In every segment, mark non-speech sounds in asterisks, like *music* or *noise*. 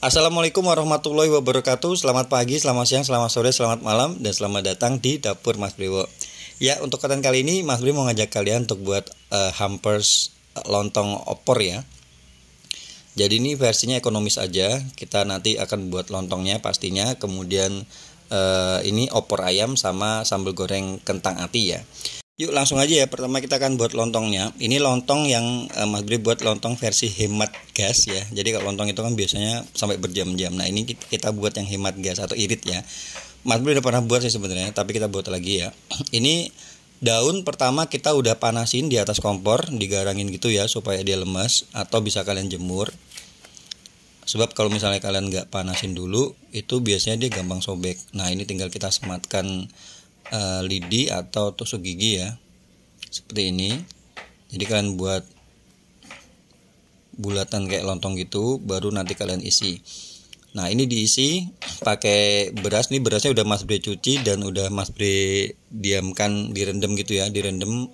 Assalamualaikum warahmatullahi wabarakatuh Selamat pagi, selamat siang, selamat sore, selamat malam Dan selamat datang di Dapur Mas Brewo Ya, untuk konten kali ini Mas Brewo mau ngajak kalian untuk buat uh, hampers eh, lontong opor ya Jadi ini versinya ekonomis aja Kita nanti akan buat lontongnya pastinya Kemudian uh, ini opor ayam sama sambal goreng kentang ati ya Yuk langsung aja ya. Pertama kita akan buat lontongnya. Ini lontong yang eh, Mas Bri buat lontong versi hemat gas ya. Jadi kalau lontong itu kan biasanya sampai berjam-jam. Nah ini kita buat yang hemat gas atau irit ya. Mas Bri udah pernah buat sih sebenarnya, tapi kita buat lagi ya. *clears throat* Ini daun pertama kita udah panasin di atas kompor, digarangin gitu ya supaya dia lemas atau bisa kalian jemur. Sebab kalau misalnya kalian nggak panasin dulu, itu biasanya dia gampang sobek. Nah ini tinggal kita sematkan Eh, lidi atau tusuk gigi ya seperti ini jadi kalian buat bulatan kayak lontong gitu baru nanti kalian isi nah ini diisi pakai beras nih berasnya udah mas bre cuci dan udah mas bre diamkan direndam gitu ya direndam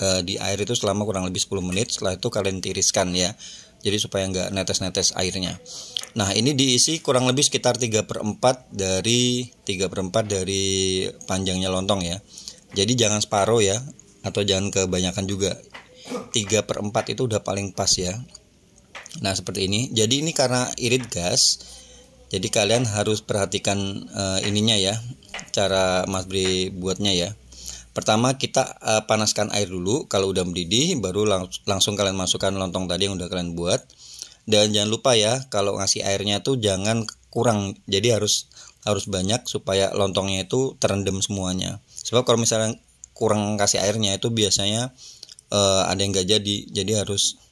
Eh, di air itu selama kurang lebih 10 menit setelah itu kalian tiriskan ya jadi supaya nggak netes-netes airnya nah ini diisi kurang lebih sekitar 3 per 4 dari 3 per 4 dari panjangnya lontong ya jadi jangan separuh ya atau jangan kebanyakan juga 3 per 4 itu udah paling pas ya nah seperti ini jadi ini karena irit gas jadi kalian harus perhatikan uh, ininya ya cara Mas Bri buatnya ya Pertama kita uh, panaskan air dulu. Kalau udah mendidih, baru lang langsung kalian masukkan lontong tadi yang udah kalian buat. Dan jangan lupa ya, kalau ngasih airnya tuh jangan kurang. Jadi harus harus banyak supaya lontongnya itu terendam semuanya. Sebab kalau misalnya kurang kasih airnya itu biasanya uh, ada yang gak jadi. Jadi harus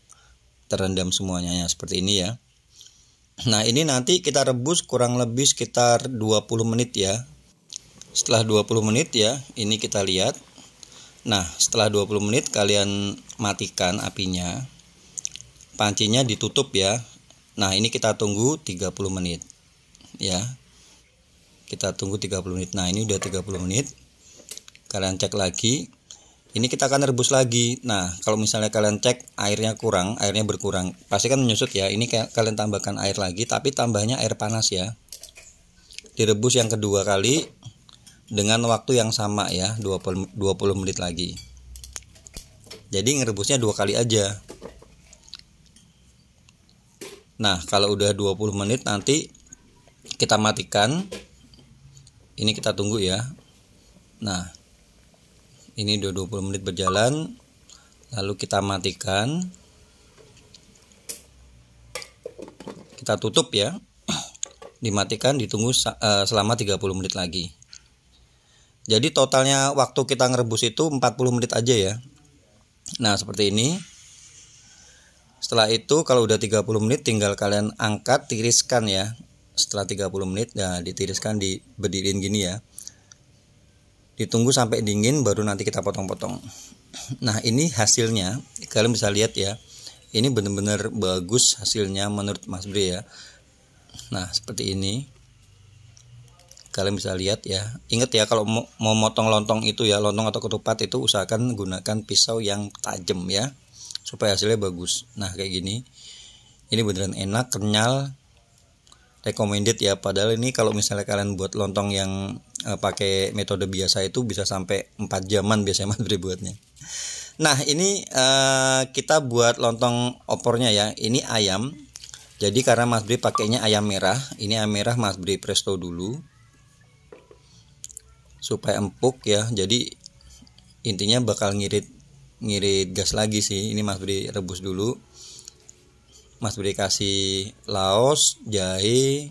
terendam semuanya ya, seperti ini ya. Nah ini nanti kita rebus kurang lebih sekitar 20 menit ya setelah 20 menit ya ini kita lihat nah setelah 20 menit kalian matikan apinya pancinya ditutup ya nah ini kita tunggu 30 menit ya kita tunggu 30 menit nah ini udah 30 menit kalian cek lagi ini kita akan rebus lagi nah kalau misalnya kalian cek airnya kurang airnya berkurang pasti kan menyusut ya ini kalian tambahkan air lagi tapi tambahnya air panas ya direbus yang kedua kali dengan waktu yang sama ya 20, 20 menit lagi jadi ngerebusnya dua kali aja nah kalau udah 20 menit nanti kita matikan ini kita tunggu ya nah ini udah 20 menit berjalan lalu kita matikan kita tutup ya *clears throat* dimatikan ditunggu eh, selama 30 menit lagi jadi totalnya waktu kita ngerebus itu 40 menit aja ya. Nah, seperti ini. Setelah itu kalau udah 30 menit tinggal kalian angkat tiriskan ya. Setelah 30 menit ya ditiriskan di bedirin gini ya. Ditunggu sampai dingin baru nanti kita potong-potong. Nah, ini hasilnya kalian bisa lihat ya. Ini benar-benar bagus hasilnya menurut Mas Bria. ya. Nah, seperti ini kalian bisa lihat ya ingat ya kalau mau, motong lontong itu ya lontong atau ketupat itu usahakan gunakan pisau yang tajam ya supaya hasilnya bagus nah kayak gini ini beneran enak kenyal recommended ya padahal ini kalau misalnya kalian buat lontong yang e, pakai metode biasa itu bisa sampai 4 jaman biasanya Mas *laughs* buatnya nah ini e, kita buat lontong opornya ya ini ayam jadi karena Mas Bri pakainya ayam merah, ini ayam merah Mas Bri presto dulu supaya empuk ya jadi intinya bakal ngirit ngirit gas lagi sih ini Mas beri rebus dulu Mas beri kasih laos jahe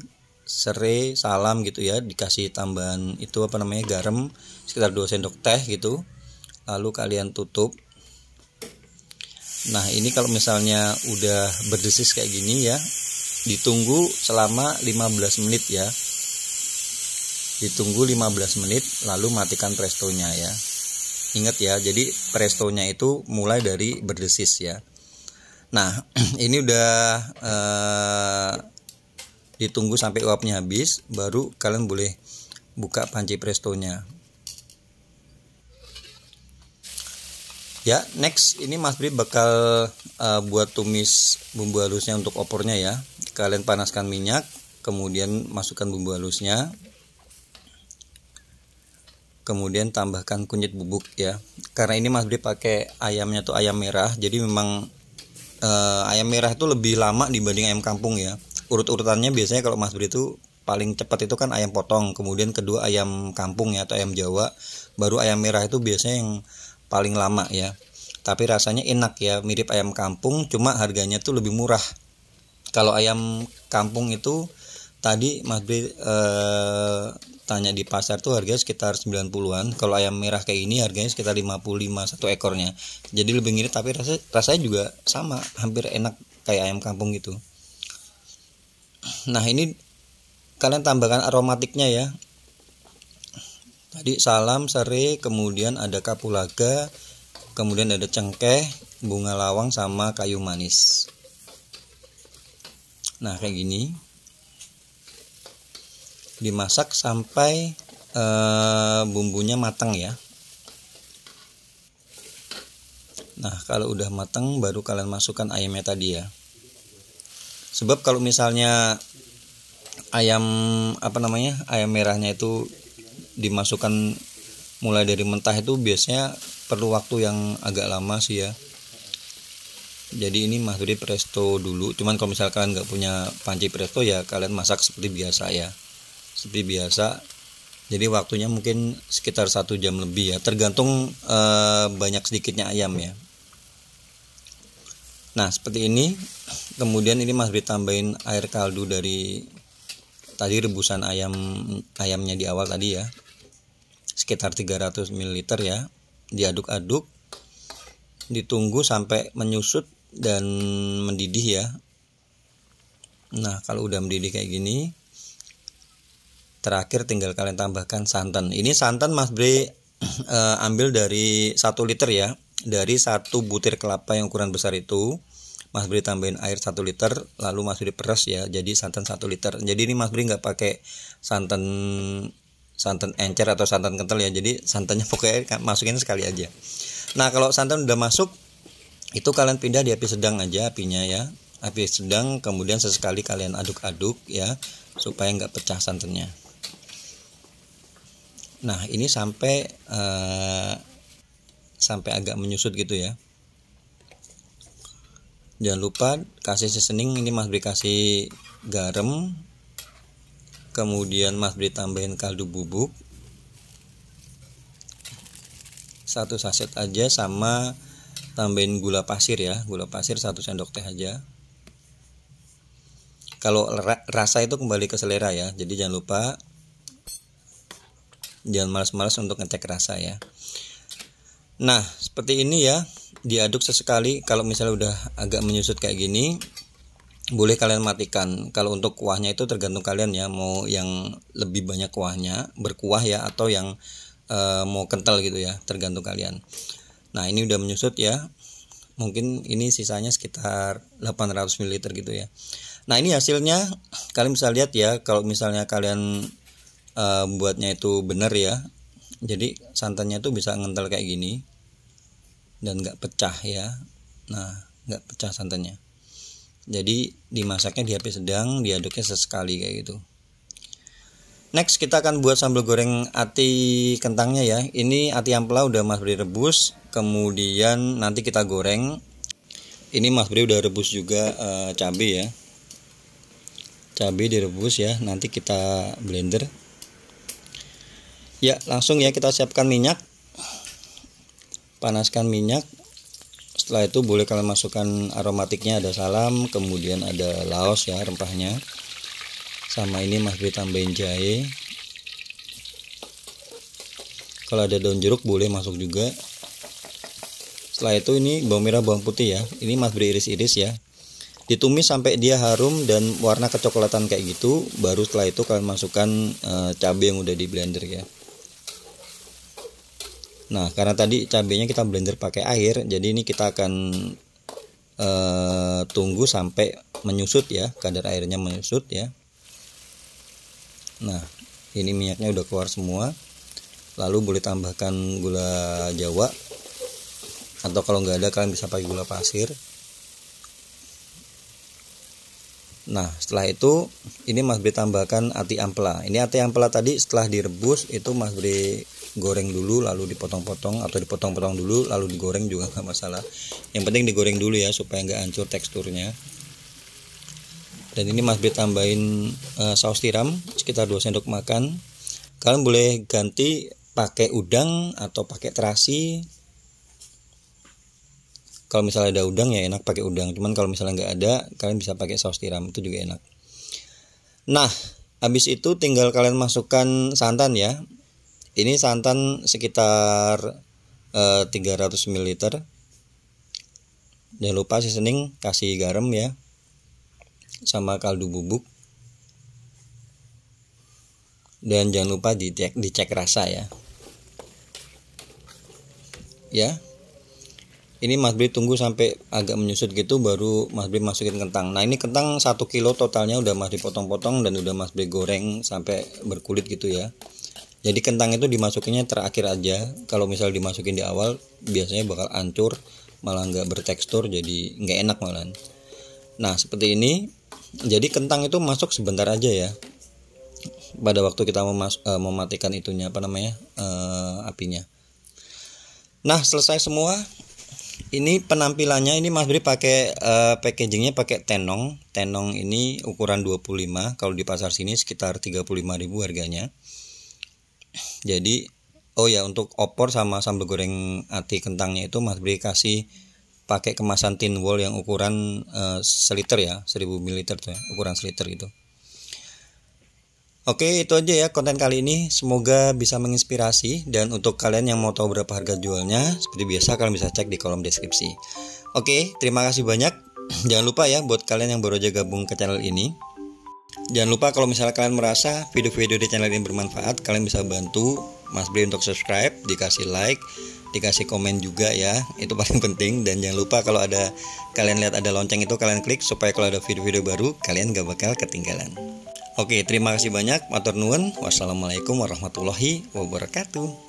serai salam gitu ya dikasih tambahan itu apa namanya garam sekitar 2 sendok teh gitu lalu kalian tutup nah ini kalau misalnya udah berdesis kayak gini ya ditunggu selama 15 menit ya ditunggu 15 menit lalu matikan prestonya ya ingat ya jadi prestonya itu mulai dari berdesis ya nah *clears throat* ini udah eh, ditunggu sampai uapnya habis baru kalian boleh buka panci prestonya ya next ini mas Bri bakal uh, buat tumis bumbu halusnya untuk opornya ya kalian panaskan minyak kemudian masukkan bumbu halusnya kemudian tambahkan kunyit bubuk ya karena ini Mas Bri pakai ayamnya tuh ayam merah jadi memang eh, ayam merah itu lebih lama dibanding ayam kampung ya urut-urutannya biasanya kalau Mas Bri itu paling cepat itu kan ayam potong kemudian kedua ayam kampung ya atau ayam Jawa baru ayam merah itu biasanya yang paling lama ya tapi rasanya enak ya mirip ayam kampung cuma harganya tuh lebih murah kalau ayam kampung itu tadi Mas Bri e, eh, tanya di pasar tuh harganya sekitar 90-an. Kalau ayam merah kayak ini harganya sekitar 55 satu ekornya. Jadi lebih ngirit tapi rasa, rasanya juga sama, hampir enak kayak ayam kampung gitu. Nah, ini kalian tambahkan aromatiknya ya. Tadi salam, sere, kemudian ada kapulaga, kemudian ada cengkeh, bunga lawang sama kayu manis. Nah, kayak gini dimasak sampai e, bumbunya matang ya nah kalau udah matang baru kalian masukkan ayamnya tadi ya sebab kalau misalnya ayam apa namanya ayam merahnya itu dimasukkan mulai dari mentah itu biasanya perlu waktu yang agak lama sih ya jadi ini mahduri presto dulu cuman kalau misalkan nggak punya panci presto ya kalian masak seperti biasa ya seperti biasa jadi waktunya mungkin sekitar satu jam lebih ya tergantung e, banyak sedikitnya ayam ya nah seperti ini kemudian ini masih ditambahin air kaldu dari tadi rebusan ayam ayamnya di awal tadi ya sekitar 300 ml ya diaduk-aduk ditunggu sampai menyusut dan mendidih ya nah kalau udah mendidih kayak gini terakhir tinggal kalian tambahkan santan ini santan mas bre *clears throat* eh, ambil dari 1 liter ya dari satu butir kelapa yang ukuran besar itu Mas bre tambahin air 1 liter lalu Mas bre peres ya jadi santan 1 liter jadi ini Mas bre nggak pakai santan santan encer atau santan kental ya jadi santannya *laughs* pokoknya kan masukin sekali aja nah kalau santan udah masuk itu kalian pindah di api sedang aja apinya ya api sedang kemudian sesekali kalian aduk-aduk ya supaya nggak pecah santannya Nah, ini sampai uh, sampai agak menyusut gitu ya. Jangan lupa kasih seasoning ini Mas Bri kasih garam. Kemudian Mas Bri tambahin kaldu bubuk. Satu saset aja sama tambahin gula pasir ya, gula pasir satu sendok teh aja kalau rasa itu kembali ke selera ya jadi jangan lupa jangan malas-malas untuk ngecek rasa ya nah seperti ini ya diaduk sesekali kalau misalnya udah agak menyusut kayak gini boleh kalian matikan kalau untuk kuahnya itu tergantung kalian ya mau yang lebih banyak kuahnya berkuah ya atau yang e, mau kental gitu ya tergantung kalian nah ini udah menyusut ya mungkin ini sisanya sekitar 800 ml gitu ya nah ini hasilnya kalian bisa lihat ya kalau misalnya kalian Eh, buatnya itu benar ya jadi santannya itu bisa ngental kayak gini dan nggak pecah ya nah nggak pecah santannya jadi dimasaknya di api sedang diaduknya sesekali kayak gitu next kita akan buat sambal goreng ati kentangnya ya ini ati ampela udah mas beri rebus kemudian nanti kita goreng ini mas beri udah rebus juga uh, cabai ya cabai direbus ya nanti kita blender ya langsung ya kita siapkan minyak panaskan minyak setelah itu boleh kalian masukkan aromatiknya ada salam kemudian ada laos ya rempahnya sama ini mas B tambahin jahe kalau ada daun jeruk boleh masuk juga setelah itu ini bawang merah bawang putih ya ini mas beri iris-iris ya ditumis sampai dia harum dan warna kecoklatan kayak gitu baru setelah itu kalian masukkan e, cabai yang udah di blender ya Nah, karena tadi cabenya kita blender pakai air, jadi ini kita akan e, tunggu sampai menyusut ya, kadar airnya menyusut ya. Nah, ini minyaknya udah keluar semua. Lalu boleh tambahkan gula jawa atau kalau nggak ada kalian bisa pakai gula pasir. Nah, setelah itu ini Mas Bri tambahkan ati ampela. Ini ati ampela tadi setelah direbus itu Mas Bri goreng dulu lalu dipotong-potong atau dipotong-potong dulu lalu digoreng juga nggak masalah yang penting digoreng dulu ya supaya nggak hancur teksturnya dan ini Mas B tambahin uh, saus tiram sekitar 2 sendok makan kalian boleh ganti pakai udang atau pakai terasi kalau misalnya ada udang ya enak pakai udang cuman kalau misalnya nggak ada kalian bisa pakai saus tiram itu juga enak nah habis itu tinggal kalian masukkan santan ya ini santan sekitar uh, 300 ml jangan lupa seasoning kasih garam ya sama kaldu bubuk dan jangan lupa dicek dicek rasa ya ya ini Mas Bri tunggu sampai agak menyusut gitu baru Mas Bri masukin kentang nah ini kentang 1 kilo totalnya udah Mas Bri potong-potong dan udah Mas Bri goreng sampai berkulit gitu ya jadi kentang itu dimasukinnya terakhir aja kalau misal dimasukin di awal biasanya bakal hancur malah nggak bertekstur jadi nggak enak malahan nah seperti ini jadi kentang itu masuk sebentar aja ya pada waktu kita memas uh, mematikan itunya apa namanya uh, apinya nah selesai semua ini penampilannya ini Mas Bri pakai uh, packagingnya pakai tenong tenong ini ukuran 25 kalau di pasar sini sekitar 35.000 harganya jadi oh ya untuk opor sama sambal goreng ati kentangnya itu Mas Bri kasih pakai kemasan tin wall yang ukuran uh, seliter ya 1000 ml tuh ya, ukuran seliter gitu Oke itu aja ya konten kali ini Semoga bisa menginspirasi Dan untuk kalian yang mau tahu berapa harga jualnya Seperti biasa kalian bisa cek di kolom deskripsi Oke terima kasih banyak *clears throat* Jangan lupa ya buat kalian yang baru aja gabung ke channel ini Jangan lupa kalau misalnya kalian merasa video-video di channel ini bermanfaat, kalian bisa bantu Mas Bri untuk subscribe, dikasih like, dikasih komen juga ya. Itu paling penting dan jangan lupa kalau ada kalian lihat ada lonceng itu kalian klik supaya kalau ada video-video baru kalian gak bakal ketinggalan. Oke, terima kasih banyak. Matur nuwun. Wassalamualaikum warahmatullahi wabarakatuh.